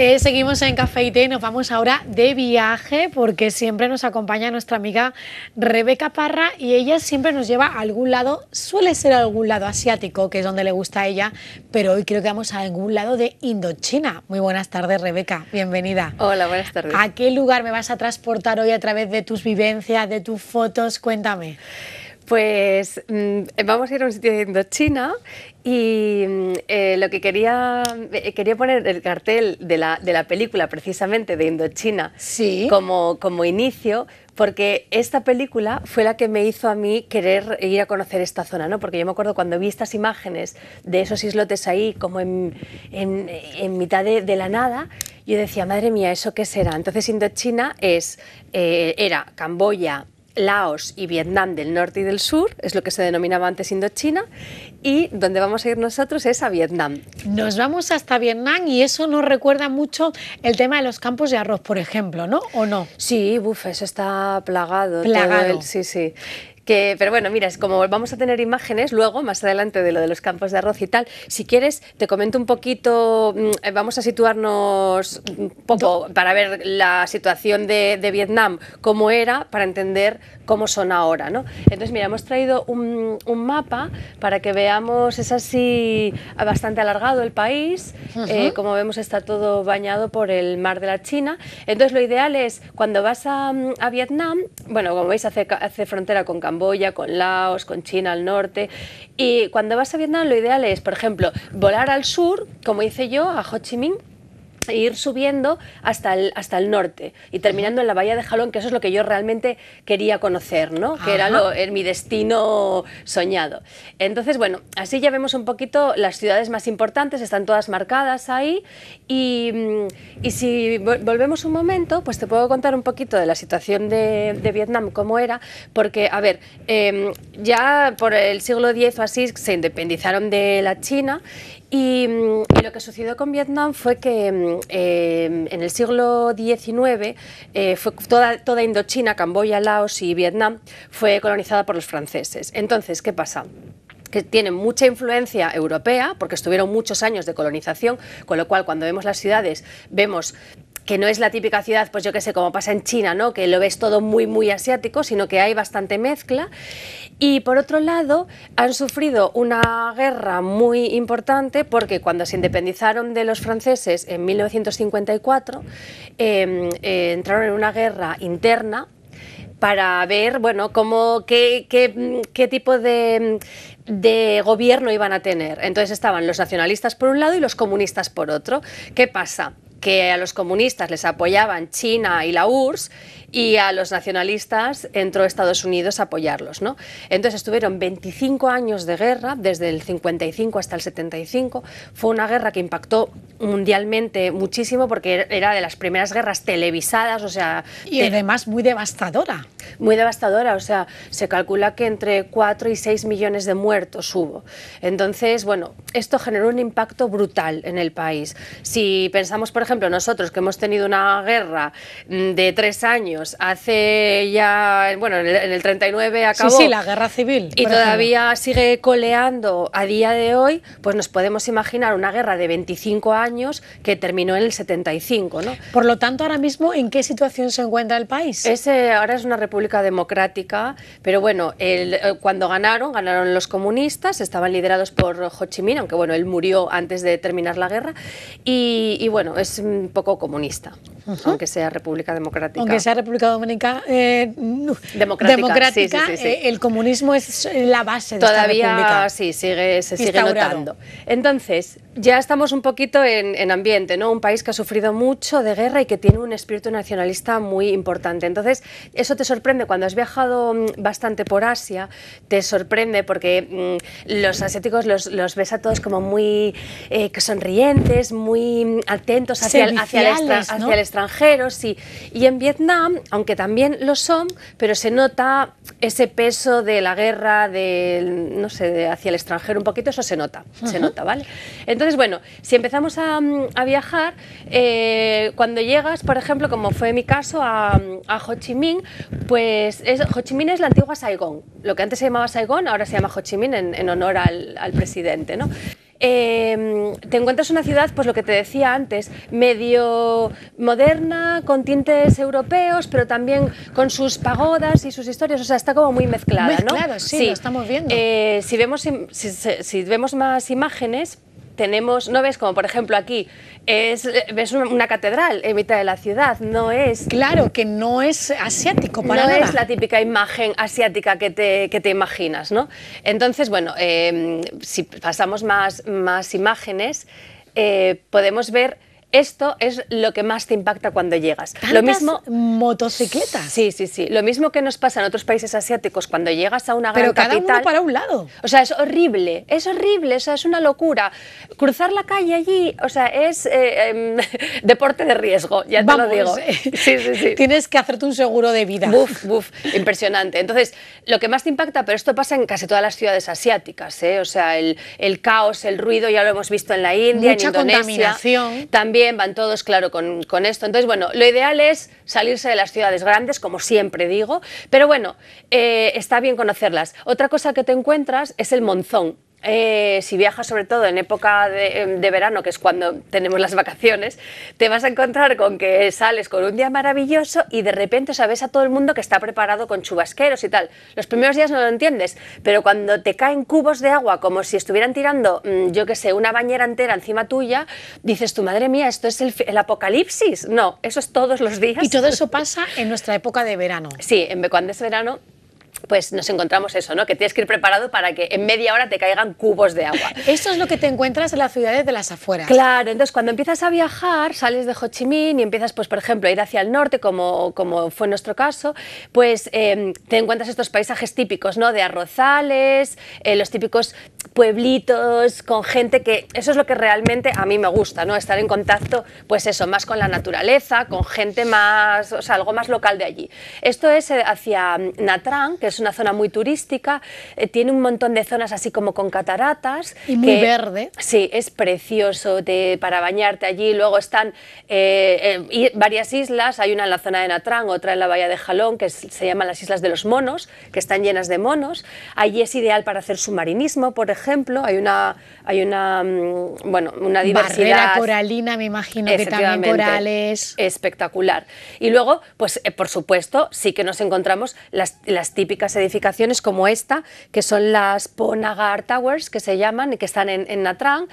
Eh, seguimos en Café IT y nos vamos ahora de viaje porque siempre nos acompaña nuestra amiga Rebeca Parra y ella siempre nos lleva a algún lado, suele ser a algún lado asiático, que es donde le gusta a ella, pero hoy creo que vamos a algún lado de Indochina. Muy buenas tardes Rebeca, bienvenida. Hola, buenas tardes. ¿A qué lugar me vas a transportar hoy a través de tus vivencias, de tus fotos? Cuéntame. Pues mm, vamos a ir a un sitio de Indochina y mm, eh, lo que quería, eh, quería poner el cartel de la, película precisamente de Indochina como, como inicio, porque esta película fue la que me hizo a mí querer ir a conocer esta zona, ¿no? Porque yo me acuerdo cuando vi estas imágenes de esos islotes ahí, como en, en, mitad de, la nada, yo decía, madre mía, ¿eso qué será? Entonces Indochina es, eh, era Camboya, Laos y Vietnam del norte y del sur, es lo que se denominaba antes Indochina, y donde vamos a ir nosotros es a Vietnam. Nos vamos hasta Vietnam y eso nos recuerda mucho el tema de los campos de arroz, por ejemplo, ¿no? ¿O no? Sí, buf, eso está plagado. Plagado. sí, sí pero bueno, mira, es como vamos a tener imágenes luego, más adelante, de lo de los campos de arroz y tal. Si quieres, te comento un poquito, mm, eh, vamos a situarnos un poco para ver la situación de, Vietnam, cómo era, para entender cómo son ahora. ¿no? Entonces, mira, hemos traído un, mapa para que veamos, es así bastante alargado el país, eh, como vemos está todo bañado por el mar de la China. Entonces, lo ideal es cuando vas a, mm, a Vietnam, bueno, como veis, hace, hace frontera con Camboya, Camboya, con Laos, con China al norte. Y cuando vas a Vietnam lo ideal es, por ejemplo, volar al sur, como hice yo, a Ho Chi Minh, ir subiendo hasta el, hasta el norte y terminando en la bahía de Jalón, que eso es lo que yo realmente quería conocer, ¿no? Que era, lo, mi destino soñado. Entonces, bueno, así ya vemos un poquito las ciudades más importantes, están todas marcadas ahí y, mm, y si volvemos un momento, pues te puedo contar un poquito de la situación de, Vietnam, cómo era, porque, a ver, em, ya por el siglo X o así se independizaron de la China Mm, y, lo que sucedió con Vietnam fue que mm, eh, en el siglo XIX eh, fue toda, toda Indochina, Camboya, Laos y Vietnam fue colonizada por los franceses. Entonces, ¿qué pasa? que tienen mucha influencia europea, porque estuvieron muchos años de colonización, con lo cual cuando vemos las ciudades vemos que no es la típica ciudad, pues yo que sé, como pasa en China, ¿no? Que lo ves todo muy, muy asiático, sino que hay bastante mezcla. Y por otro lado, han sufrido una guerra muy importante porque cuando se independizaron de los franceses en 1954, em, eh, entraron en una guerra interna para ver, bueno, cómo, qué, tipo de, de gobierno iban a tener. Entonces estaban los nacionalistas por un lado y los comunistas por otro. ¿Qué pasa? que a los comunistas les apoyaban China y la URSS y a los nacionalistas entró Estados Unidos a apoyarlos. ¿no? Entonces estuvieron 25 años de guerra, desde el 55 hasta el 75. Fue una guerra que impactó mundialmente muchísimo porque era de las primeras guerras televisadas, o sea... Y además muy devastadora. Muy devastadora, o sea, se calcula que entre 4 y 6 millones de muertos hubo. Entonces, bueno, esto generó un impacto brutal en el país. Si pensamos, por ejemplo, nosotros que hemos tenido una guerra mm, de tres años, hace ya, bueno, en el, 39 acabó. Sí, sí, la guerra civil. Y todavía sigue coleando a día de hoy, pues nos podemos imaginar una guerra de 25 años que terminó en el 75, ¿no? Por lo tanto, ahora mismo, ¿en qué situación se encuentra el país? Ese, ahora es una república democrática, pero bueno, el, eh, cuando ganaron, ganaron los comunistas, estaban liderados por Ho Chi Minh, aunque bueno, él murió antes de terminar la guerra, y, y bueno, es un poco comunista, aunque sea República Democrática. Aunque sea República Dominicana, eh, democrática, eh, el comunismo es la base de Todavía esta república. sí, sigue, se sigue notando. Entonces, ya estamos un poquito en, ambiente, ¿no? Un país que ha sufrido mucho de guerra y que tiene un espíritu nacionalista muy importante. Entonces, eso te sorprende cuando has viajado mm, bastante por Asia, te sorprende porque mm, los asiáticos los, los, ves a todos como muy eh, sonrientes, muy mm, atentos a hacia, el, hacia, extranjero, sí. Y en Vietnam, aunque también lo son, pero se nota ese peso de la guerra, de, no sé, hacia el extranjero un poquito, eso se nota, se nota, ¿vale? Entonces, bueno, si empezamos a, viajar, eh, cuando llegas, por ejemplo, como fue mi caso, a, Ho Chi Minh, pues Ho Chi Minh es la antigua Saigón. Lo que antes se llamaba Saigón, ahora se llama Ho Chi Minh en, honor al, al presidente, ¿no? eh, te encuentras una ciudad, pues lo que te decía antes, medio moderna, con tintes europeos, pero también con sus pagodas y sus historias, o sea, está como muy mezclada, ¿no? sí, sí, lo estamos viendo. Eh, si, vemos, si, si vemos más imágenes, tenemos, no ves como por ejemplo aquí, es, ves una catedral en mitad de la ciudad, no es... Claro, que no es asiático para nada. No es la típica imagen asiática que te, imaginas, ¿no? Entonces, bueno, eh, si pasamos más, más imágenes, eh, podemos ver esto es lo que más te impacta cuando llegas. lo mismo motocicletas. Sí, sí, sí. Lo mismo que nos pasa en otros países asiáticos cuando llegas a una Pero cada para un lado. O sea, es horrible, es horrible, o sea, es una locura. Cruzar la calle allí, o sea, es eh, em, deporte de riesgo, ya te lo digo. Eh. Sí, sí, Tienes que hacerte un seguro de vida. Buf, buf, impresionante. Entonces, lo que más te impacta, pero esto pasa en casi todas las ciudades asiáticas, eh, o sea, el, caos, el ruido, ya lo hemos visto en la India, Mucha en Contaminación. También van todos, claro, con, esto. Entonces, bueno, lo ideal es salirse de las ciudades grandes, como siempre digo, pero bueno, eh, está bien conocerlas. Otra cosa que te encuentras es el monzón. Eh, si viajas sobre todo en época em, de, verano, que es cuando tenemos las vacaciones, te vas a encontrar con que sales con un día maravilloso y de repente sabes a todo el mundo que está preparado con chubasqueros y tal. Los primeros días no lo entiendes, pero cuando te caen cubos de agua como si estuvieran tirando, mm, yo que sé, una bañera entera encima tuya, dices, tu madre mía, esto es el, apocalipsis. No, eso es todos los días. Y todo eso pasa en nuestra época de verano. Sí, en, cuando es verano pues nos encontramos eso, ¿no? Que tienes que ir preparado para que en media hora te caigan cubos de agua. Eso es lo que te encuentras en las ciudades de las afueras. Claro, entonces cuando empiezas a viajar, sales de Ho Chi Minh y empiezas, pues por ejemplo, a ir hacia el norte, como, como fue nuestro caso, pues em, te encuentras estos paisajes típicos, ¿no? De arrozales, eh, los típicos pueblitos, con gente que... Eso es lo que realmente a mí me gusta, ¿no? Estar en contacto, pues eso, más con la naturaleza, con gente más, o sea, algo más local de allí. Esto es eh, hacia Natran, que es una zona muy turística, eh, tiene un montón de zonas así como con cataratas. Y muy verde. Sí, es precioso de para bañarte allí. Luego están eh, eh, varias islas, hay una en la zona de Natrán, otra en la bahía de Jalón, que se llaman las Islas de los Monos, que están llenas de monos. Allí es ideal para hacer submarinismo, por ejemplo. Hay una, hay una, mm, bueno, una diversidad. coralina, me imagino que también corales. Espectacular. Y luego, pues por supuesto, sí que nos encontramos las, las típicas edificaciones como esta, que son las Ponagar Towers, que se llaman, y que están en, Natran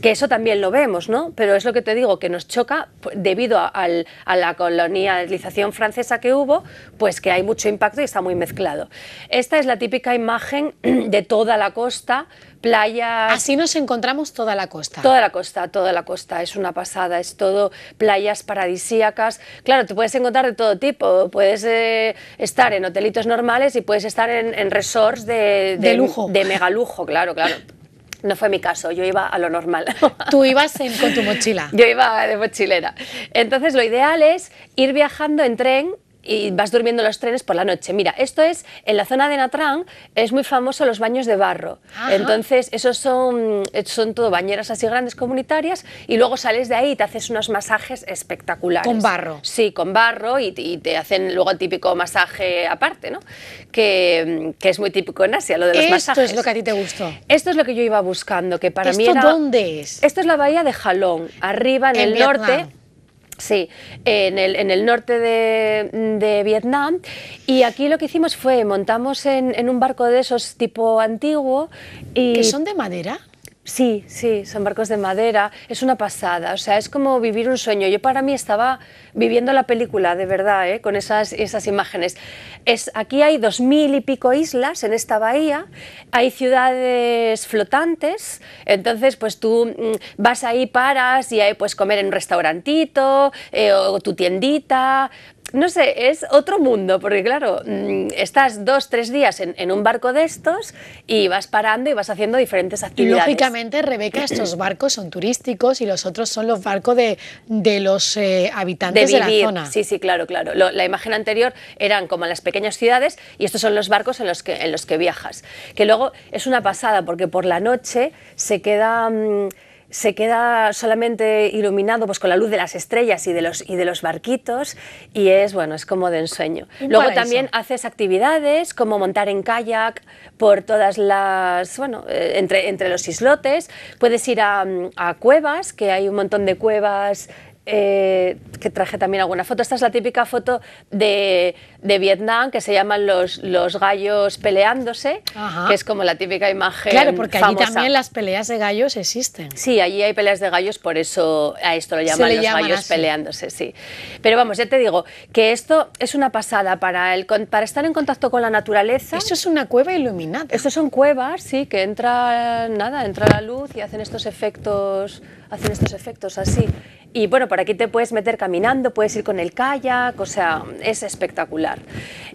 que eso también lo vemos, ¿no? Pero es lo que te digo, que nos choca pues, debido a, a la colonialización francesa que hubo, pues que hay mucho impacto y está muy mezclado. Esta es la típica imagen de toda la costa, playas. Así nos encontramos toda la costa. Toda la costa, toda la costa. Es una pasada, es todo playas paradisíacas. Claro, te puedes encontrar de todo tipo. Puedes eh, estar en hotelitos normales y puedes estar en, resorts de, de, lujo. De megalujo, claro, claro. No fue mi caso, yo iba a lo normal. Tú ibas con tu mochila. Yo iba de mochilera. Entonces, lo ideal es ir viajando en tren y vas durmiendo en los trenes por la noche. Mira, esto es, en la zona de Natran, es muy famoso los baños de barro. Entonces, esos son, son todo bañeras así grandes comunitarias y luego sales de ahí y te haces unos masajes espectaculares. ¿Con barro? Sí, con barro y, te hacen luego el típico masaje aparte, ¿no? Que, es muy típico en Asia, lo de los esto masajes. Esto es lo que a ti te gustó. Esto es lo que yo iba buscando, que para mí era... dónde es? Esto es la bahía de Jalón, arriba en, el norte Sí, en el, en el norte de, Vietnam. Y aquí lo que hicimos fue montamos en, un barco de esos tipo antiguo. Y... ¿Que son de madera? Sí, sí, son barcos de madera, es una pasada, o sea, es como vivir un sueño. Yo para mí estaba viviendo la película, de verdad, ¿eh? con esas, imágenes. Es, aquí hay dos mil y pico islas en esta bahía, hay ciudades flotantes, entonces pues tú mm, vas ahí, paras y hay pues comer en un restaurantito eh, o tu tiendita, no sé, es otro mundo, porque claro, mm, estás dos, tres días en, un barco de estos y vas parando y vas haciendo diferentes actividades. Lógicamente, Rebeca, estos barcos son turísticos y los otros son los barcos de, los eh, habitantes de, la zona. Sí, sí, claro, claro. la imagen anterior eran como las pequeñas ciudades y estos son los barcos en los que, en los que viajas. Que luego es una pasada, porque por la noche se queda... Mm, se queda solamente iluminado pues, con la luz de las estrellas y de los, y de los barquitos y es, bueno, es como de ensueño. Luego también haces actividades como montar en kayak por todas las, bueno, eh, entre, entre los islotes, puedes ir a, a cuevas, que hay un montón de cuevas eh, que traje también alguna foto. Esta es la típica foto de, de Vietnam que se llaman los, los gallos peleándose, que es como la típica imagen. Claro, porque allí también las peleas de gallos existen. Sí, allí hay peleas de gallos, por eso a esto lo llaman los gallos peleándose, sí. Pero vamos, ya te digo que esto es una pasada para, el, para estar en contacto con la naturaleza. Eso es una cueva iluminada. Eso son cuevas, sí, que entra nada, entra la luz y hacen estos efectos hacen estos efectos así. Y bueno, por aquí te puedes meter caminando, puedes ir con el kayak, o sea, es espectacular.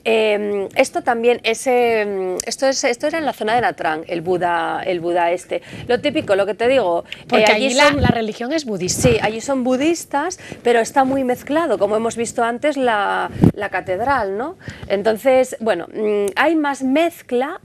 Em, esto también, em, esto, es, esto era en la zona de Natran, el Buda, el Buda este. Lo típico, lo que te digo. Eh, Porque allí, la, religión es budista. Sí, allí son budistas, pero está muy mezclado, como hemos visto antes, la, la catedral, ¿no? Entonces, bueno, mm, hay más mezcla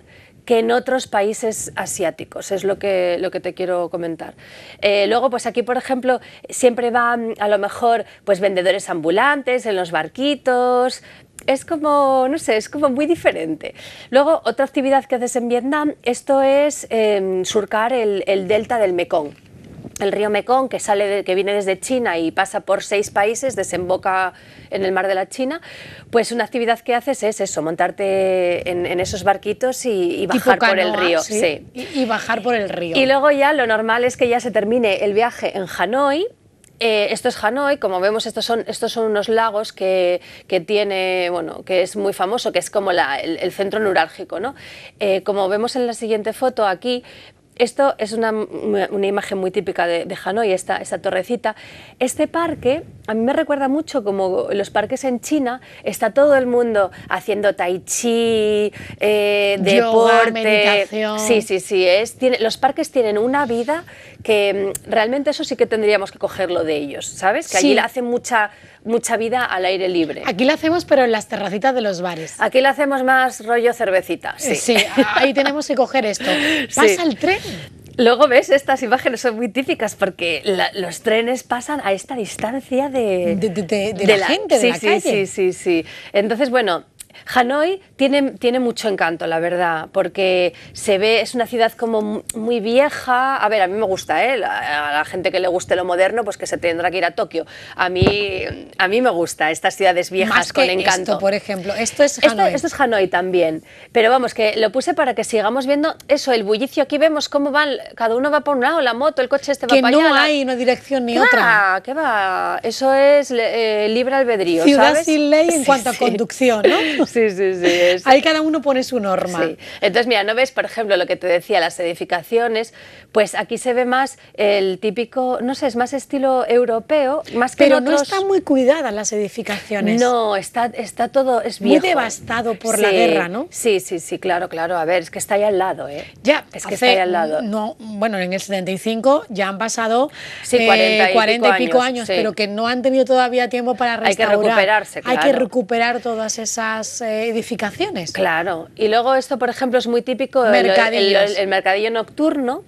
que en otros países asiáticos, es lo que, lo que te quiero comentar. Eh, luego, pues aquí, por ejemplo, siempre van a lo mejor pues vendedores ambulantes en los barquitos, es como, no sé, es como muy diferente. Luego, otra actividad que haces en Vietnam, esto es em, surcar el delta del Mekong el río Mekong, que, sale que viene desde China y pasa por seis países, desemboca en el mar de la China, pues una actividad que haces es eso, montarte en, esos barquitos y, bajar por el río. ¿sí? Y, bajar por el río. Y luego ya lo normal es que ya se termine el viaje en Hanoi. Eh, esto es Hanoi, como vemos, estos son, estos son unos lagos que, tiene, bueno, que es muy famoso, que es como el, centro neurálgico, ¿no? Eh, como vemos en la siguiente foto aquí, esto es una, una, imagen muy típica de, Hanoi, esta, torrecita. Este parque a mí me recuerda mucho como los parques en China, está todo el mundo haciendo tai chi, eh, deporte. Sí, sí, sí. Es, los parques tienen una vida que mm, realmente eso sí que tendríamos que cogerlo de ellos, ¿sabes? Que allí allí hacen mucha, mucha vida al aire libre. Aquí la hacemos, pero en las terracitas de los bares. Aquí la hacemos más rollo cervecita. Sí, eh, sí ahí tenemos que coger esto. Pasa el tren. Luego ves, estas imágenes son muy típicas porque los trenes pasan a esta distancia de, la, gente, de la sí, Sí, sí, sí. Entonces, bueno, Hanoi tiene, tiene mucho encanto, la verdad, porque se ve, es una ciudad como muy vieja. A ver, a mí me gusta, ¿eh? A la gente que le guste lo moderno, pues que se tendrá que ir a Tokio. A mí, a mí me gusta estas ciudades viejas con encanto. Esto, por ejemplo, esto es Hanoi. Esto, es Hanoi también. Pero vamos, que lo puse para que sigamos viendo eso, el bullicio. Aquí vemos cómo van, cada uno va por un lado, la moto, el coche este va que para allá. no hay una dirección ni ah, otra. ¿Qué va? Eso es eh, libre albedrío. Ciudad sin ley en cuanto a conducción, ¿no? Sí, sí, sí. Ahí cada uno pone su norma. Entonces, mira, ¿no ves, por ejemplo, lo que te decía, las edificaciones? Pues aquí se ve más el típico, no sé, es más estilo europeo, más que Pero no están muy cuidadas las edificaciones. No, está, está todo, es Muy devastado por la guerra, ¿no? Sí, sí, sí, claro, claro. A ver, es que está ahí al lado, ¿eh? Ya, es que está ahí al lado. No, bueno, en el 75 ya han pasado 40, eh, y, pico, años, pero que no han tenido todavía tiempo para restaurar. Hay que recuperarse, claro. Hay que recuperar todas esas eh, edificaciones. Claro, y luego esto, por ejemplo, es muy típico el, mercadillo nocturno,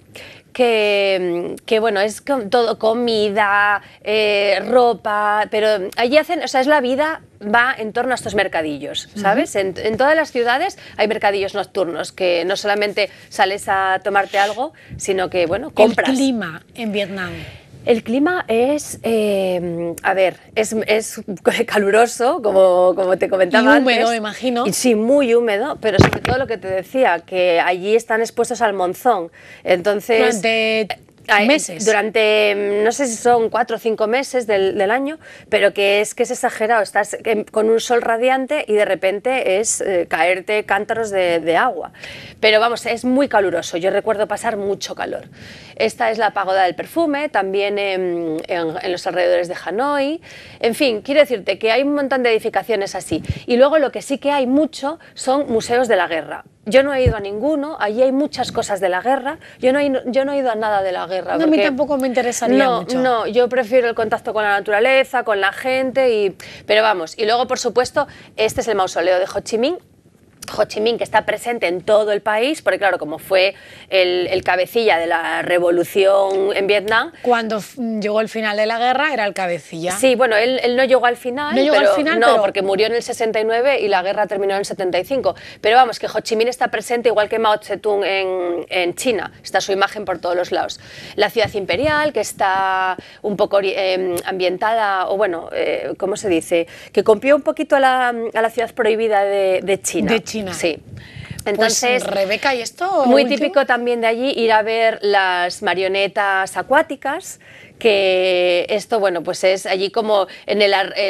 que, bueno, es todo comida, eh, ropa, pero allí hacen, o sea, es la vida va en torno a estos mercadillos, ¿sabes? en, todas las ciudades hay mercadillos nocturnos que no solamente sales a tomarte algo, sino que, bueno, compras. El clima en Vietnam. El clima es, eh, a ver, es, caluroso, como, te comentaba. Y húmedo, imagino. sí, muy húmedo, pero sobre todo lo que te decía, que allí están expuestos al monzón. Entonces. Ah, eh, meses. Durante, mm, no sé si son cuatro o cinco meses del, año, pero que es que es exagerado. Estás con un sol radiante y de repente es eh, caerte cántaros de, agua. Pero vamos, es muy caluroso. Yo recuerdo pasar mucho calor. Esta es la pagoda del perfume, también en los alrededores de Hanoi. En fin, quiero decirte que hay un montón de edificaciones así. Y luego lo que sí que hay mucho son museos de la guerra. Yo no he ido a ninguno, allí hay muchas cosas de la guerra. Yo no he, yo no he ido a nada de la guerra. a mí tampoco me interesaría no, No, yo prefiero el contacto con la naturaleza, con la gente, y, pero vamos. Y luego, por supuesto, este es el mausoleo de Ho Chi Minh, Ho Chi Minh, que está presente en todo el país, porque claro, como fue el, cabecilla de la revolución en Vietnam. Cuando llegó el final de la guerra era el cabecilla. Sí, bueno, él, no llegó al final. No llegó al final. No, porque murió en el 69 y la guerra terminó en el 75. Pero vamos, que Ho Chi Minh está presente igual que Mao Zedong en, en China. Está su imagen por todos los lados. La ciudad imperial, que está un poco em, ambientada, o bueno, eh, ¿cómo se dice? Que compió un poquito a la, ciudad prohibida De China Sí. Pues, Entonces, Rebeca, ¿y esto? Muy típico también de allí ir a ver las marionetas acuáticas que esto, bueno, pues es allí como en,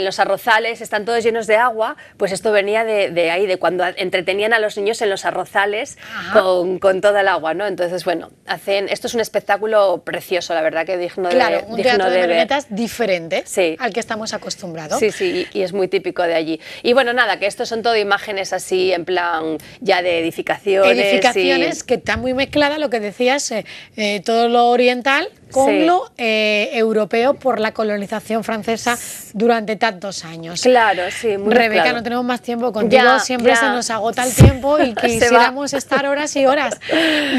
los arrozales están todos llenos de agua, pues esto venía de, ahí, de cuando entretenían a los niños en los arrozales con, toda el agua, ¿no? Entonces, bueno, hacen, esto es un espectáculo precioso, la verdad que digno de Claro, un teatro de, diferente al que estamos acostumbrados. Sí, sí, y, es muy típico de allí. Y bueno, nada, que estos son todo imágenes así en plan ya de edificaciones. Edificaciones que están muy mezcladas, lo que decías, eh, eh, todo lo oriental conglo eh, europeo por la colonización francesa durante tantos años. Claro, sí, Rebeca, no tenemos más tiempo contigo, siempre se nos agota el tiempo y quisiéramos estar horas y horas.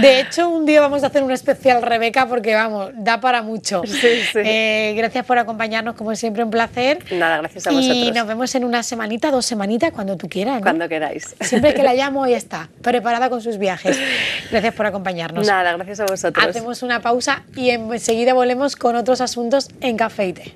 De hecho, un día vamos a hacer un especial Rebeca porque vamos, da para mucho. Sí, sí. Eh, gracias por acompañarnos, como siempre, un placer. Nada, gracias a vosotros. Y nos vemos en una semanita, dos semanitas, cuando tú quieras. Cuando queráis. Siempre que la llamo, ahí está, preparada con sus viajes. Gracias por acompañarnos. Nada, gracias a vosotros. Hacemos una pausa y en enseguida volvemos con otros asuntos en Café